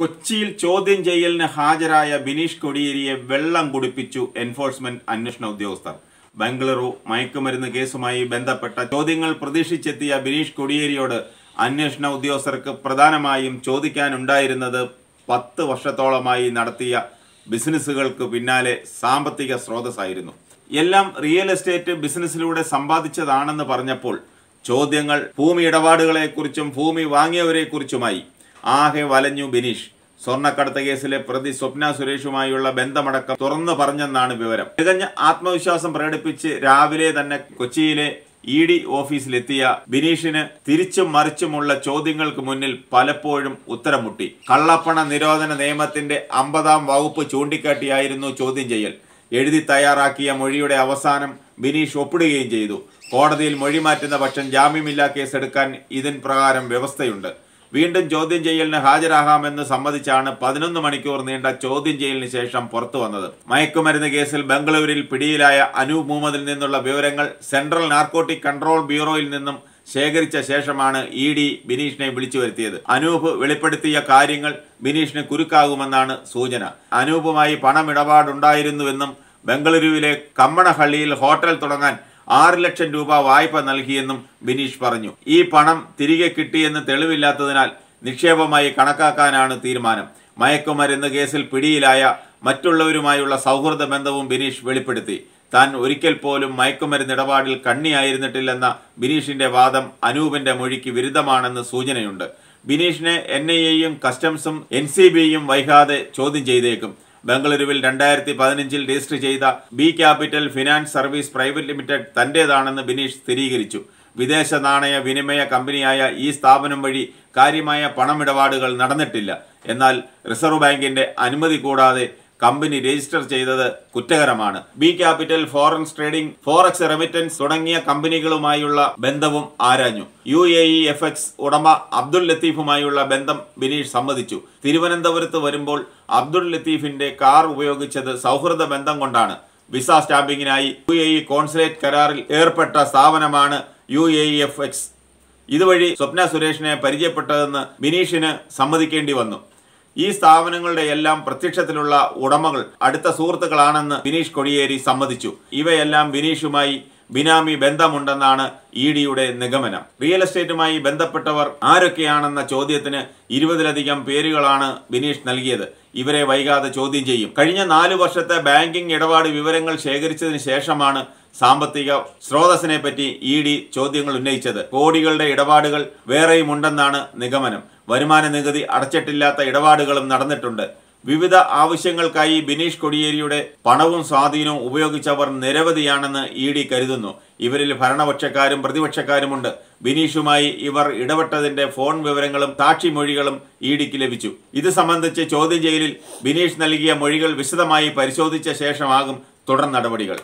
കൊച്ചിയിൽ ചോദ്യം ചെയ്യലിന് ഹാജരായ ബിനീഷ് കൊടിയേരിയെ വെള്ളം കുടിപ്പിച്ചു എൻഫോഴ്സ്മെന്റ് അന്വേഷണ ഉദ്യോഗസ്ഥർ ബംഗളൂരു മയക്കുമരുന്ന് കേസുമായി ബന്ധപ്പെട്ട ചോദ്യങ്ങൾ പ്രതീക്ഷിച്ചെത്തിയ ബിനീഷ് കൊടിയേരിയോട് അന്വേഷണ ഉദ്യോഗസ്ഥർക്ക് പ്രധാനമായും ചോദിക്കാനുണ്ടായിരുന്നത് പത്ത് വർഷത്തോളമായി നടത്തിയ ബിസിനസ്സുകൾക്ക് പിന്നാലെ സാമ്പത്തിക സ്രോതസ്സായിരുന്നു എല്ലാം റിയൽ എസ്റ്റേറ്റ് ബിസിനസ്സിലൂടെ സമ്പാദിച്ചതാണെന്ന് പറഞ്ഞപ്പോൾ ചോദ്യങ്ങൾ ഭൂമി ഇടപാടുകളെക്കുറിച്ചും ഭൂമി വാങ്ങിയവരെക്കുറിച്ചുമായി ആകെ വലഞ്ഞു ബിനീഷ് സ്വർണ്ണക്കടത്ത് കേസിലെ പ്രതി സ്വപ്ന സുരേഷുമായുള്ള ബന്ധമടക്കം തുറന്നു പറഞ്ഞെന്നാണ് വിവരം തികഞ്ഞ ആത്മവിശ്വാസം പ്രകടിപ്പിച്ച് രാവിലെ തന്നെ കൊച്ചിയിലെ ഇ ഡി ഓഫീസിലെത്തിയ ബിനീഷിന് തിരിച്ചും മറിച്ചുമുള്ള ചോദ്യങ്ങൾക്ക് മുന്നിൽ പലപ്പോഴും ഉത്തരം മുട്ടി കള്ളപ്പണ നിരോധന നിയമത്തിന്റെ അമ്പതാം വകുപ്പ് ചൂണ്ടിക്കാട്ടിയായിരുന്നു ചോദ്യം ചെയ്യൽ എഴുതി തയ്യാറാക്കിയ മൊഴിയുടെ അവസാനം ബിനീഷ് ഒപ്പിടുകയും ചെയ്തു കോടതിയിൽ മൊഴി മാറ്റുന്ന പക്ഷം ജാമ്യമില്ലാ കേസെടുക്കാൻ ഇതിൻ പ്രകാരം വ്യവസ്ഥയുണ്ട് വീണ്ടും ചോദ്യം ചെയ്യലിന് ഹാജരാകാമെന്ന് സമ്മതിച്ചാണ് പതിനൊന്ന് മണിക്കൂർ നീണ്ട ചോദ്യം ചെയ്യലിന് ശേഷം പുറത്തു വന്നത് മയക്കുമരുന്ന് കേസിൽ ബംഗളൂരിൽ പിടിയിലായ അനൂപ് മുഹമ്മദിൽ നിന്നുള്ള വിവരങ്ങൾ സെൻട്രൽ നാർക്കോട്ടിക് കൺട്രോൾ ബ്യൂറോയിൽ നിന്നും ശേഖരിച്ച ശേഷമാണ് ഇ ഡി ബിനീഷിനെ വിളിച്ചു വരുത്തിയത് അനൂപ് വെളിപ്പെടുത്തിയ കാര്യങ്ങൾ ബിനീഷിന് കുരുക്കാകുമെന്നാണ് സൂചന അനൂപുമായി പണമിടപാടുണ്ടായിരുന്നുവെന്നും ബംഗളൂരുവിലെ കമ്മണഹള്ളിയിൽ ഹോട്ടൽ തുടങ്ങാൻ ആറ് ലക്ഷം രൂപ വായ്പ നൽകിയെന്നും ബിനീഷ് പറഞ്ഞു ഈ പണം തിരികെ കിട്ടിയെന്ന് തെളിവില്ലാത്തതിനാൽ നിക്ഷേപമായി കണക്കാക്കാനാണ് തീരുമാനം മയക്കുമരുന്ന് കേസിൽ പിടിയിലായ മറ്റുള്ളവരുമായുള്ള സൗഹൃദ ബന്ധവും ബിനീഷ് വെളിപ്പെടുത്തി താൻ ഒരിക്കൽ പോലും മയക്കുമരുന്ന് ഇടപാടിൽ കണ്ണിയായിരുന്നിട്ടില്ലെന്ന ബിനീഷിന്റെ വാദം അനൂപിന്റെ മൊഴിക്ക് വിരുദ്ധമാണെന്ന് സൂചനയുണ്ട് ബിനീഷിനെ എൻ ഐ എയും കസ്റ്റംസും എൻ സി ബിയും വൈകാതെ ചോദ്യം ചെയ്തേക്കും ബംഗളൂരുവിൽ രണ്ടായിരത്തി പതിനഞ്ചിൽ രജിസ്റ്റർ ചെയ്ത B capital finance service private limited തന്റേതാണെന്ന് ബിനീഷ് സ്ഥിരീകരിച്ചു വിദേശ നാണയ വിനിമയ കമ്പനിയായ ഈ സ്ഥാപനം വഴി കാര്യമായ പണമിടപാടുകൾ നടന്നിട്ടില്ല എന്നാൽ റിസർവ് ബാങ്കിന്റെ അനുമതി കൂടാതെ കമ്പനി രജിസ്റ്റർ ചെയ്തത് കുറ്റകരമാണ് B capital forex trading forex remittance തുടങ്ങിയ കമ്പനികളുമായുള്ള ബന്ധവും ആരാഞ്ഞു U A E F X ഉടമ അബ്ദുൾ ലത്തീഫുമായുള്ള ബന്ധം ബിനീഷ് സമ്മതിച്ചു തിരുവനന്തപുരത്ത് വരുമ്പോൾ അബ്ദുൾ ലത്തീഫിന്റെ കാർ ഉപയോഗിച്ചത് സൗഹൃദ ബന്ധം കൊണ്ടാണ് വിസ സ്റ്റാമ്പിങ്ങിനായി യു എ ഇ കോൺസുലേറ്റ് കരാറിൽ ഏർപ്പെട്ട സ്ഥാപനമാണ് U A E F X ഇതുവഴി സ്വപ്ന സുരേഷിനെ പരിചയപ്പെട്ടതെന്ന് ബിനീഷിന് സമ്മതിക്കേണ്ടി വന്നു ഈ സ്ഥാപനങ്ങളുടെ എല്ലാം പ്രത്യക്ഷത്തിലുള്ള ഉടമകൾ അടുത്ത സുഹൃത്തുക്കളാണെന്ന് ബിനീഷ് കൊടിയേരി സമ്മതിച്ചു ഇവയെല്ലാം ബിനീഷുമായി ബിനാമി ബന്ധമുണ്ടെന്നാണ് ഇ ഡിയുടെ നിഗമനം റിയൽ എസ്റ്റേറ്റുമായി ബന്ധപ്പെട്ടവർ ആരൊക്കെയാണെന്ന ചോദ്യത്തിന് ഇരുപതിലധികം പേരുകളാണ് ബിനീഷ് നൽകിയത് ഇവരെ വൈകാതെ ചോദ്യം ചെയ്യും കഴിഞ്ഞ നാലു വർഷത്തെ ബാങ്കിംഗ് ഇടപാട് വിവരങ്ങൾ ശേഖരിച്ചതിന് ശേഷമാണ് സാമ്പത്തിക സ്രോതസ്സിനെ പറ്റി ഇ ഡി ചോദ്യങ്ങൾ ഉന്നയിച്ചത് കോടികളുടെ ഇടപാടുകൾ വേറെയും ഉണ്ടെന്നാണ് നിഗമനം വരുമാന നികുതി അടച്ചിട്ടില്ലാത്ത ഇടപാടുകളും നടന്നിട്ടുണ്ട് വിവിധ ആവശ്യങ്ങൾക്കായി ബിനീഷ് കൊടിയേരിയുടെ പണവും സ്വാധീനവും ഉപയോഗിച്ചവർ നിരവധിയാണെന്ന് ഇ ഡി കരുതുന്നു ഇവരിൽ ഭരണപക്ഷക്കാരും പ്രതിപക്ഷക്കാരുമുണ്ട് ബിനീഷുമായി ഇവർ ഇടപെട്ടതിന്റെ ഫോൺ വിവരങ്ങളും മൊഴികളും ഇ ഡിക്ക് ലഭിച്ചു ഇത് സംബന്ധിച്ച് ചോദ്യം ചെയ്യലിൽ ബിനീഷ് നൽകിയ മൊഴികൾ വിശദമായി പരിശോധിച്ച ശേഷമാകും തുടർ നടപടികൾ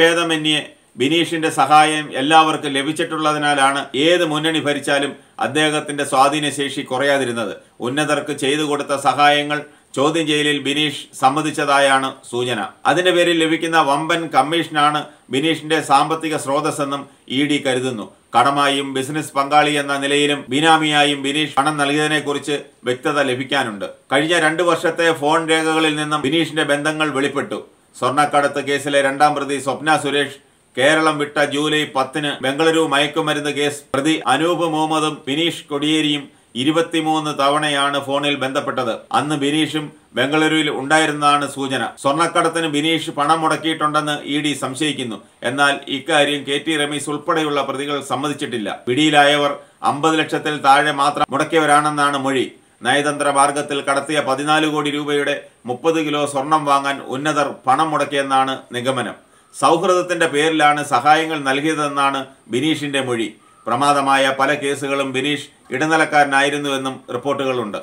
ഭേദമന്യേ ബിനീഷിന്റെ സഹായം എല്ലാവർക്കും ലഭിച്ചിട്ടുള്ളതിനാലാണ് ഏത് മുന്നണി ഭരിച്ചാലും അദ്ദേഹത്തിന്റെ സ്വാധീനശേഷി കുറയാതിരുന്നത് ഉന്നതർക്ക് ചെയ്തു കൊടുത്ത സഹായങ്ങൾ ചോദ്യം ചെയ്യലിൽ ബിനീഷ് സമ്മതിച്ചതായാണ് സൂചന അതിന്റെ പേരിൽ ലഭിക്കുന്ന വമ്പൻ കമ്മീഷനാണ് ബിനീഷിന്റെ സാമ്പത്തിക സ്രോതസ്സെന്നും ഇ ഡി കരുതുന്നു കടമായും ബിസിനസ് പങ്കാളി എന്ന നിലയിലും ബിനാമിയായും ബിനീഷ് പണം നൽകിയതിനെക്കുറിച്ച് വ്യക്തത ലഭിക്കാനുണ്ട് കഴിഞ്ഞ രണ്ടു വർഷത്തെ ഫോൺ രേഖകളിൽ നിന്നും ബിനീഷിന്റെ ബന്ധങ്ങൾ വെളിപ്പെട്ടു സ്വർണ്ണക്കടത്ത് കേസിലെ രണ്ടാം പ്രതി സ്വപ്ന സുരേഷ് കേരളം വിട്ട ജൂലൈ പത്തിന് ബംഗളൂരു മയക്കുമരുന്ന് കേസ് പ്രതി അനൂപ് മുഹമ്മദും ബിനീഷ് കൊടിയേരിയും ഇരുപത്തിമൂന്ന് തവണയാണ് ഫോണിൽ ബന്ധപ്പെട്ടത് അന്ന് ബിനീഷും ബംഗളൂരുവിൽ ഉണ്ടായിരുന്നതാണ് സൂചന സ്വർണ്ണക്കടത്തിന് ബിനീഷ് പണം മുടക്കിയിട്ടുണ്ടെന്ന് ഇ ഡി സംശയിക്കുന്നു എന്നാൽ ഇക്കാര്യം കെ ടി രമേശ് ഉൾപ്പെടെയുള്ള പ്രതികൾ സമ്മതിച്ചിട്ടില്ല പിടിയിലായവർ അമ്പത് ലക്ഷത്തിൽ താഴെ മാത്രം മുടക്കിയവരാണെന്നാണ് മൊഴി നയതന്ത്ര മാർഗത്തിൽ കടത്തിയ പതിനാല് കോടി രൂപയുടെ മുപ്പത് കിലോ സ്വർണം വാങ്ങാൻ ഉന്നതർ പണം മുടക്കിയെന്നാണ് നിഗമനം സൗഹൃദത്തിൻ്റെ പേരിലാണ് സഹായങ്ങൾ നൽകിയതെന്നാണ് ബിനീഷിൻ്റെ മൊഴി പ്രമാദമായ പല കേസുകളും ബിനീഷ് ഇടനിലക്കാരനായിരുന്നുവെന്നും റിപ്പോർട്ടുകളുണ്ട്